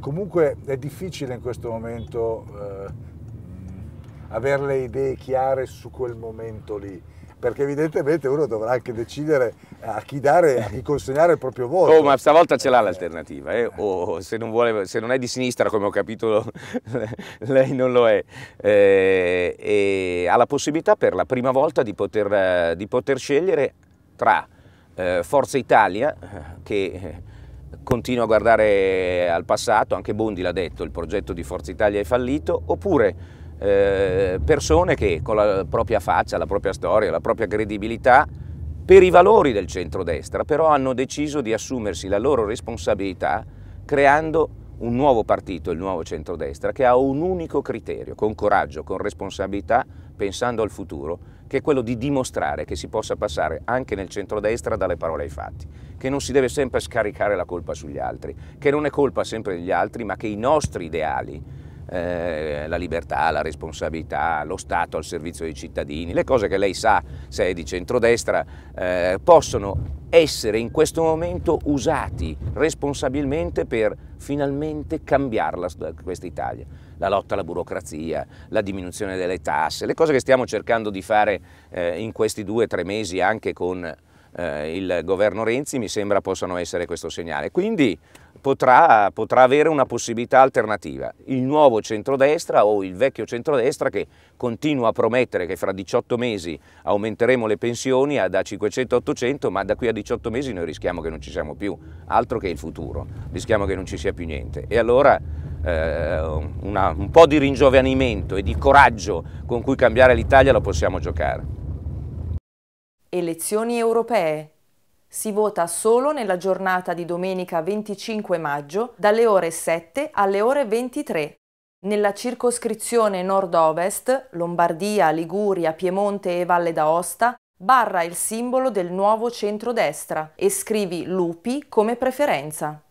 comunque è difficile in questo momento eh, avere le idee chiare su quel momento lì perché evidentemente uno dovrà anche decidere a chi dare, a chi consegnare il proprio voto. Oh, ma stavolta ce l'ha l'alternativa, eh? oh, oh se, se, non è di sinistra come ho capito lei non lo è, eh, ha la possibilità per la prima volta di poter, eh, di poter scegliere tra eh, Forza Italia, eh, che eh, continua a guardare al passato, anche Bondi l'ha detto, il progetto di Forza Italia è fallito, oppure eh, persone che con la propria faccia, la propria storia, la propria credibilità, per i valori del centrodestra, però hanno deciso di assumersi la loro responsabilità creando un nuovo partito, il nuovo centrodestra, che ha un unico criterio, con coraggio, con responsabilità, pensando al futuro che è quello di dimostrare che si possa passare anche nel centrodestra dalle parole ai fatti, che non si deve sempre scaricare la colpa sugli altri, che non è colpa sempre degli altri, ma che i nostri ideali eh, la libertà, la responsabilità, lo Stato al servizio dei cittadini, le cose che lei sa se è di centrodestra, eh, possono essere in questo momento usati responsabilmente per finalmente cambiarla questa Italia. La lotta alla burocrazia, la diminuzione delle tasse, le cose che stiamo cercando di fare eh, in questi due o tre mesi anche con eh, il governo Renzi mi sembra possano essere questo segnale. Quindi potrà, potrà, avere una possibilità alternativa. Il nuovo centrodestra o il vecchio centrodestra che continua a promettere che fra 18 mesi aumenteremo le pensioni da 500 a 800, ma da qui a 18 mesi noi rischiamo che non ci siamo più, altro che il futuro, rischiamo che non ci sia più niente. E allora eh, una, un po' di ringiovanimento e di coraggio con cui cambiare l'Italia lo possiamo giocare. Elezioni europee si vota solo nella giornata di domenica 25 maggio dalle ore 7 alle ore 23. Nella circoscrizione nord-ovest, Lombardia, Liguria, Piemonte e Valle d'Aosta, barra il simbolo del nuovo centrodestra e scrivi lupi come preferenza.